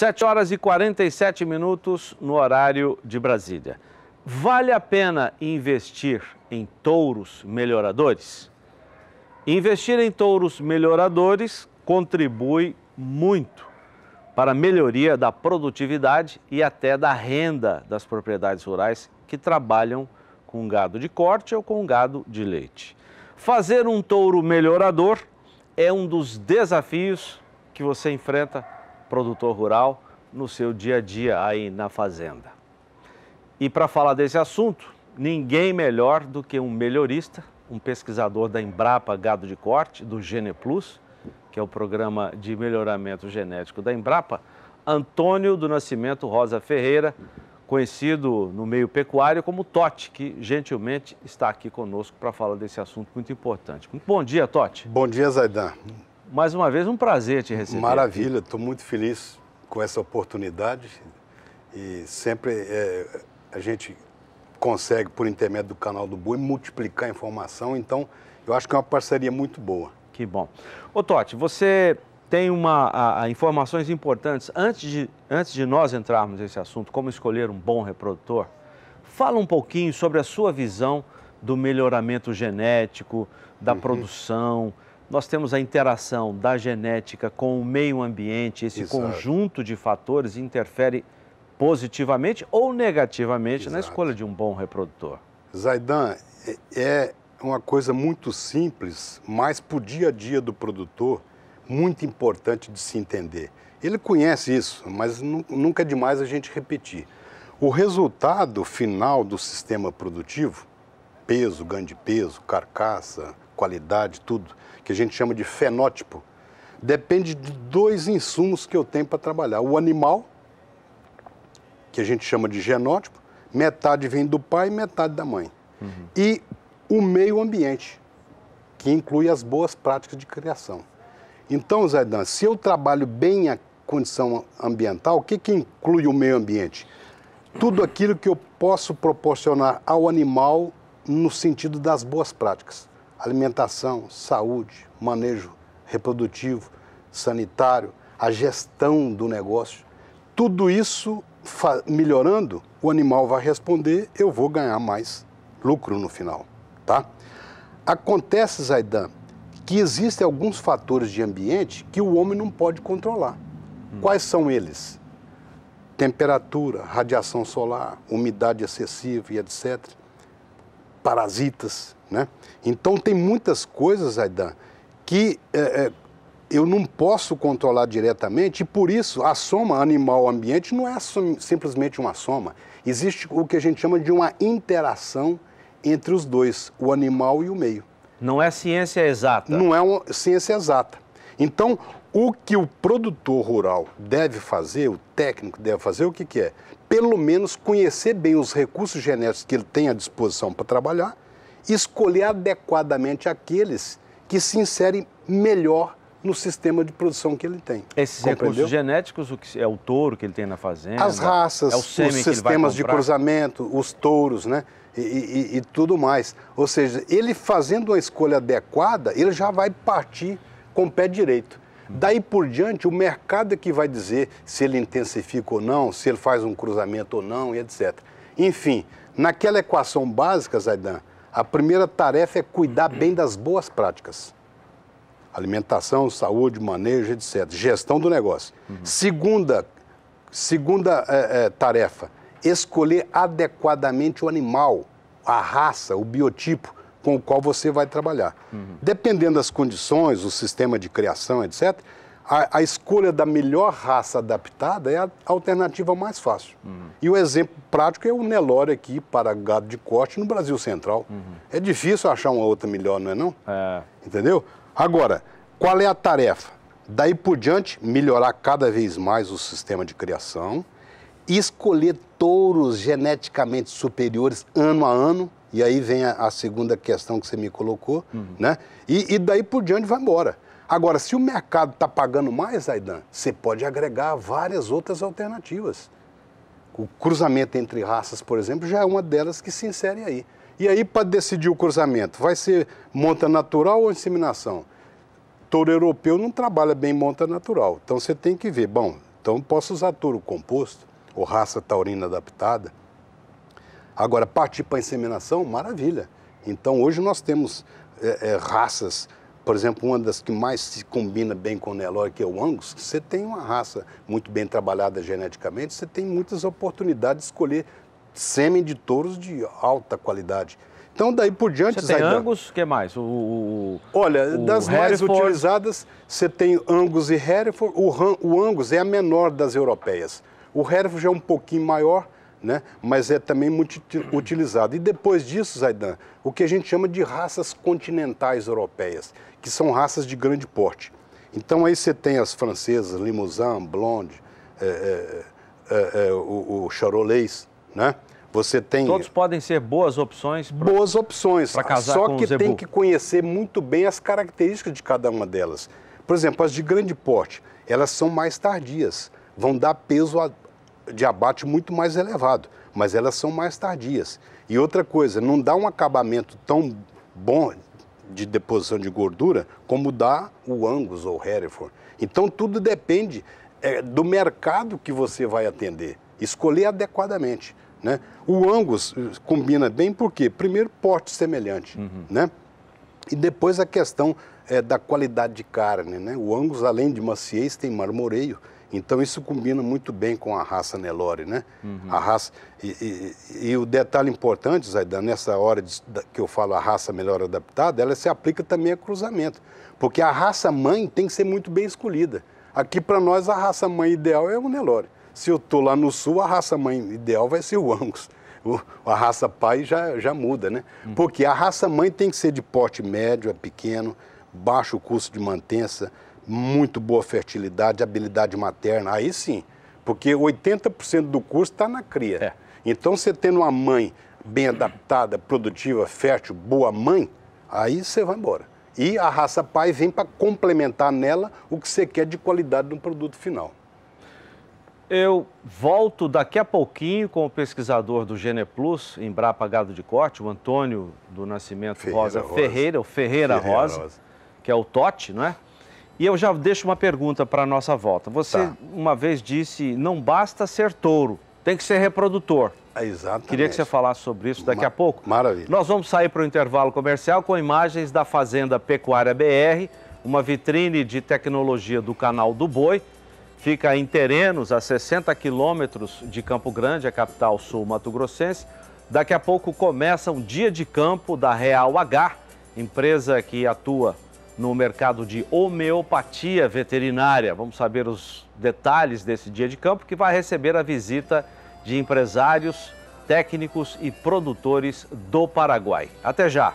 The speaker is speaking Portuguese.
7 horas e 47 minutos no horário de Brasília. Vale a pena investir em touros melhoradores? Investir em touros melhoradores contribui muito para a melhoria da produtividade e até da renda das propriedades rurais que trabalham com gado de corte ou com gado de leite. Fazer um touro melhorador é um dos desafios que você enfrenta produtor rural no seu dia a dia aí na fazenda. E para falar desse assunto, ninguém melhor do que um melhorista, um pesquisador da Embrapa Gado de Corte, do GenePlus, que é o programa de melhoramento genético da Embrapa, Antônio do Nascimento Rosa Ferreira, conhecido no meio pecuário como Tote, que gentilmente está aqui conosco para falar desse assunto muito importante. Muito bom dia, Tote. Bom dia, Zaidan. Mais uma vez, um prazer te receber. Maravilha, estou muito feliz com essa oportunidade e sempre é, a gente consegue, por intermédio do canal do Boi, multiplicar a informação. Então, eu acho que é uma parceria muito boa. Que bom. Ô Totti, você tem uma, a, a informações importantes. Antes de, antes de nós entrarmos nesse assunto, como escolher um bom reprodutor, fala um pouquinho sobre a sua visão do melhoramento genético, da uhum. produção, nós temos a interação da genética com o meio ambiente, esse Exato. conjunto de fatores interfere positivamente ou negativamente Exato. na escolha de um bom reprodutor. Zaidan, é, é uma coisa muito simples, mas para o dia a dia do produtor, muito importante de se entender. Ele conhece isso, mas nunca é demais a gente repetir. O resultado final do sistema produtivo, peso, ganho de peso, carcaça, qualidade, tudo, que a gente chama de fenótipo, depende de dois insumos que eu tenho para trabalhar. O animal, que a gente chama de genótipo, metade vem do pai metade da mãe. Uhum. E o meio ambiente, que inclui as boas práticas de criação. Então, Zé Dan, se eu trabalho bem a condição ambiental, o que, que inclui o meio ambiente? Tudo aquilo que eu posso proporcionar ao animal no sentido das boas práticas alimentação, saúde, manejo reprodutivo, sanitário, a gestão do negócio. Tudo isso melhorando, o animal vai responder, eu vou ganhar mais lucro no final, tá? Acontece, Zaidan, que existem alguns fatores de ambiente que o homem não pode controlar. Hum. Quais são eles? Temperatura, radiação solar, umidade excessiva e etc. Parasitas, né? Então tem muitas coisas, Aidan, que é, é, eu não posso controlar diretamente e por isso a soma animal-ambiente não é simplesmente uma soma. Existe o que a gente chama de uma interação entre os dois, o animal e o meio. Não é ciência exata. Não é uma ciência exata. Então, o que o produtor rural deve fazer, o técnico deve fazer, o que, que é? Pelo menos conhecer bem os recursos genéticos que ele tem à disposição para trabalhar escolher adequadamente aqueles que se inserem melhor no sistema de produção que ele tem. Esses Compreendeu? recursos genéticos, o que é o touro que ele tem na fazenda, as raças, é os sistemas de cruzamento, os touros, né? E, e, e, tudo mais. Ou seja, ele fazendo uma escolha adequada, ele já vai partir com o pé direito. Daí por diante, o mercado é que vai dizer se ele intensifica ou não, se ele faz um cruzamento ou não, e etc. Enfim, naquela equação básica, Zaidan, a primeira tarefa é cuidar bem das boas práticas. Alimentação, saúde, manejo, etc. Gestão do negócio. Uhum. Segunda, segunda é, é, tarefa, escolher adequadamente o animal, a raça, o biotipo com o qual você vai trabalhar. Uhum. Dependendo das condições, o sistema de criação, etc., a, a, escolha da melhor raça adaptada é a alternativa mais fácil. Uhum. E o exemplo prático é o Nelore aqui para gado de corte no Brasil Central. Uhum. É difícil achar uma outra melhor, não é não? É. Entendeu? Agora, qual é a tarefa? Daí por diante, melhorar cada vez mais o sistema de criação, escolher touros geneticamente superiores ano a ano, e aí vem a, a segunda questão que você me colocou, uhum. né? E, e daí por diante vai embora. Agora, se o mercado está pagando mais, Aidan, você pode agregar várias outras alternativas. O cruzamento entre raças, por exemplo, já é uma delas que se insere aí. E aí, para decidir o cruzamento, vai ser monta natural ou inseminação? Touro europeu não trabalha bem monta natural. Então você tem que ver, bom, então posso usar touro composto ou raça taurina adaptada. Agora, partir para inseminação, maravilha. Então hoje nós temos é, é, raças por exemplo, uma das que mais se combina bem com o Nelore, que é o Angus, você tem uma raça muito bem trabalhada geneticamente, você tem muitas oportunidades de escolher sêmen de touros de alta qualidade. Então, daí por diante... Você tem Angus, o que mais? O, o Olha, o das Hereford. mais utilizadas, você tem Angus e Hereford. O, o Angus é a menor das europeias. O Hereford já é um pouquinho maior, né? mas é também muito utilizado. E depois disso, Zaidan, o que a gente chama de raças continentais europeias, que são raças de grande porte. Então aí você tem as francesas, Limousin, Blonde, é, é, é, é o, o Charolais, né? Você tem Todos podem ser boas opções. Pra, boas opções. para casar só com que tem que conhecer muito bem as características de cada uma delas. Por exemplo, as de grande porte, elas são mais tardias, vão dar peso a, de abate muito mais elevado, mas elas são mais tardias. E outra coisa, não dá um acabamento tão bom de deposição de gordura como dá o Angus ou o Hereford. Então tudo depende é, do mercado que você vai atender, escolher adequadamente. Né? O Angus eh, combina bem porque, primeiro, porte semelhante, uhum. né? E depois a questão é, da qualidade de carne, né? O Angus, além de maciez, tem marmoreio. Então isso combina muito bem com a raça Nelore, né? Uhum. A raça e, e, e, o detalhe importante, Zaidan, nessa hora de, que eu falo a raça melhor adaptada, ela se aplica também a cruzamento, porque a raça mãe tem que ser muito bem escolhida. Aqui para nós a raça mãe ideal é o Nelore. Se eu tô lá no sul, a raça mãe ideal vai ser o Angus. O, a raça pai já, já muda, né? Uhum. Porque a raça mãe tem que ser de porte médio a é pequeno, baixo custo de manutenção muito boa fertilidade, habilidade materna, aí sim, porque 80% do custo está na cria. É. Então, você tendo uma mãe bem adaptada, produtiva, fértil, boa mãe, aí você vai embora. E a raça pai vem para complementar nela o que você quer de qualidade no produto final. Eu volto daqui a pouquinho com o pesquisador do Geneplus, Embrapa Gado de Corte, o Antônio do Nascimento Ferreira Rosa, Rosa. Ferreira, o Ferreira, Ferreira Rosa, Rosa, que é o Tote, não é? E eu já deixo uma pergunta para a nossa volta. Você tá. uma vez disse, não basta ser touro, tem que ser reprodutor. É, exatamente. Queria que você falasse sobre isso daqui Ma a pouco. Maravilha. Nós vamos sair para o intervalo comercial com imagens da Fazenda Pecuária BR, uma vitrine de tecnologia do canal do Boi. Fica em terrenos a 60 quilômetros de Campo Grande, a capital sul mato-grossense. Daqui a pouco começa um dia de campo da Real H, empresa que atua no mercado de homeopatia veterinária. Vamos saber os detalhes desse dia de campo que vai receber a visita de empresários, técnicos e produtores do Paraguai. Até já!